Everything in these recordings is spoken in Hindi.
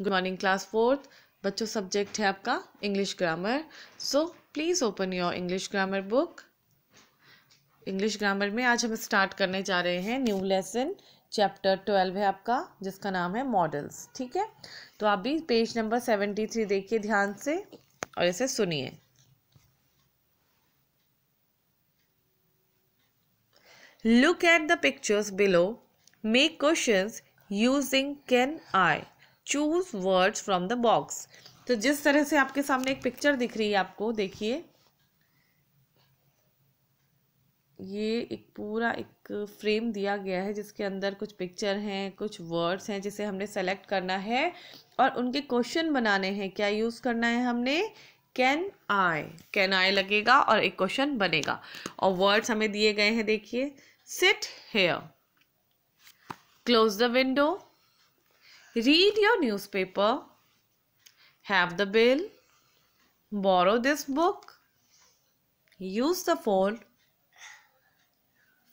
गुड मॉर्निंग क्लास फोर्थ बच्चों सब्जेक्ट है आपका English grammar so please open your English grammar book English grammar में आज हम स्टार्ट करने जा रहे हैं न्यू लेसन चैप्टर ट्वेल्व है आपका जिसका नाम है मॉडल्स ठीक है तो आप भी पेज नंबर सेवेंटी थ्री देखिए ध्यान से और इसे सुनिए look at the pictures below make questions using can I choose words from the box तो जिस तरह से आपके सामने एक पिक्चर दिख रही है आपको देखिए ये एक पूरा एक फ्रेम दिया गया है जिसके अंदर कुछ पिक्चर हैं कुछ वर्ड्स हैं जिसे हमने सेलेक्ट करना है और उनके क्वेश्चन बनाने हैं क्या यूज़ करना है हमने कैन आई कैन आई लगेगा और एक क्वेश्चन बनेगा और वर्ड्स हमें दिए गए हैं देखिए sit here close the window read your newspaper, have the bill, borrow this book, use the phone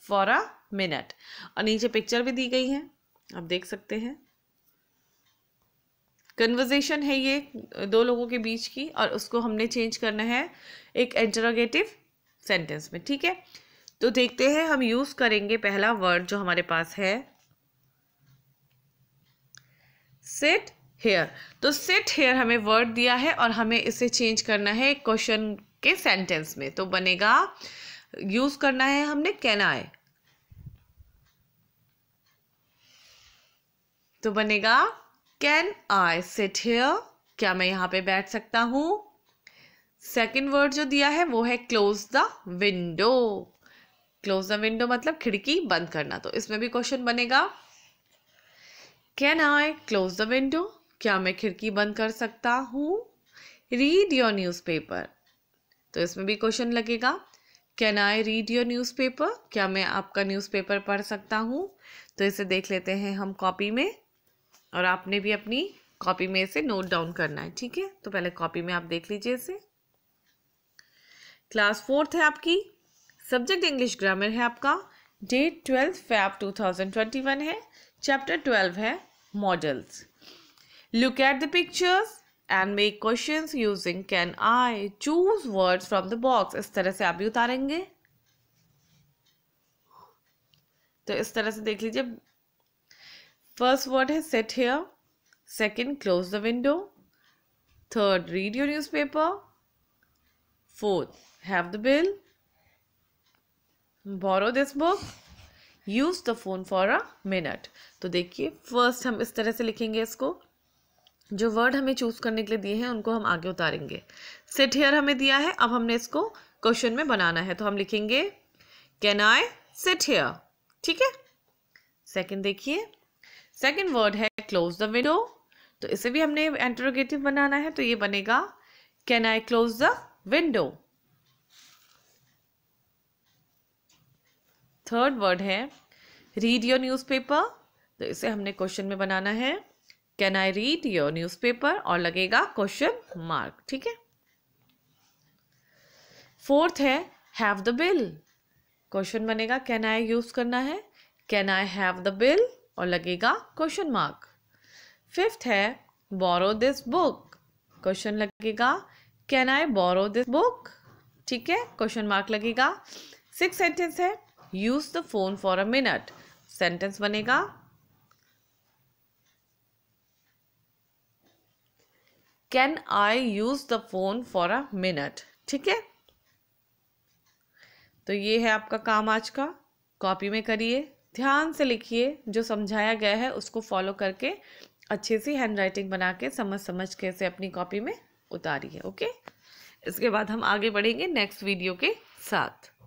for a minute और नीचे पिक्चर भी दी गई है आप देख सकते हैं कन्वर्जेशन है ये दो लोगों के बीच की और उसको हमने चेंज करना है एक इंटरोगेटिव सेंटेंस में ठीक है तो देखते हैं हम यूज़ करेंगे पहला वर्ड जो हमारे पास है सिट हेयर तो सिट हेयर हमें वर्ड दिया है और हमें इसे चेंज करना है क्वेश्चन के सेंटेंस में तो बनेगा यूज करना है हमने कैन आई तो बनेगा कैन आई सिट हेयर क्या मैं यहां पे बैठ सकता हूं सेकेंड वर्ड जो दिया है वो है close the window close the window मतलब खिड़की बंद करना तो इसमें भी क्वेश्चन बनेगा can I close the window क्या मैं खिड़की बंद कर सकता हूँ रीड योर न्यूज़ पेपर तो इसमें भी क्वेश्चन लगेगा can I read your newspaper क्या मैं आपका न्यूज़ पेपर पढ़ सकता हूँ तो इसे देख लेते हैं हम कॉपी में और आपने भी अपनी कॉपी में इसे नोट डाउन करना है ठीक है तो पहले कॉपी में आप देख लीजिए इसे क्लास फोर्थ है आपकी सब्जेक्ट इंग्लिश ग्रामर है आपका date twelfth Feb two thousand twenty one है चैप्टर ट्वेल्व है models. Look at the pictures and make questions using can I choose words from the box. इस तरह से आप भी उतारेंगे तो इस तरह से देख लीजिए First word है set here. Second, close the window. Third, read your newspaper. Fourth, have the bill. borrow this book use the phone for a minute तो देखिए फर्स्ट हम इस तरह से लिखेंगे इसको जो वर्ड हमें चूज़ करने के लिए दिए हैं उनको हम आगे उतारेंगे सेट हेयर हमें दिया है अब हमने इसको क्वेश्चन में बनाना है तो हम लिखेंगे कैन आई सेट हेयर ठीक है सेकंड देखिए सेकंड वर्ड है क्लोज द विंडो तो इसे भी हमने एंट्रोगेटिव बनाना है तो ये बनेगा can I close the window third word है रीड योर न्यूज़पेपर तो इसे हमने क्वेश्चन में बनाना है can I read your newspaper और लगेगा क्वेश्चन मार्क ठीक है फोर्थ है हैव द बिल क्वेश्चन बनेगा कैन आई यूज करना है can I have the bill और लगेगा क्वेश्चन मार्क फिफ्थ है बोरो दिस बुक क्वेश्चन लगेगा can I borrow this book ठीक है क्वेश्चन मार्क लगेगा सिक्स सेंटेंस है use the phone for a minute sentence बनेगा can I use the phone for a minute ठीक है तो ये है आपका काम आज का कॉपी में करिए ध्यान से लिखिए जो समझाया गया है उसको फॉलो करके अच्छे से हैंड राइटिंग बना के समझ समझ के से अपनी कॉपी में उतारिए ओके इसके बाद हम आगे बढ़ेंगे नेक्स्ट वीडियो के साथ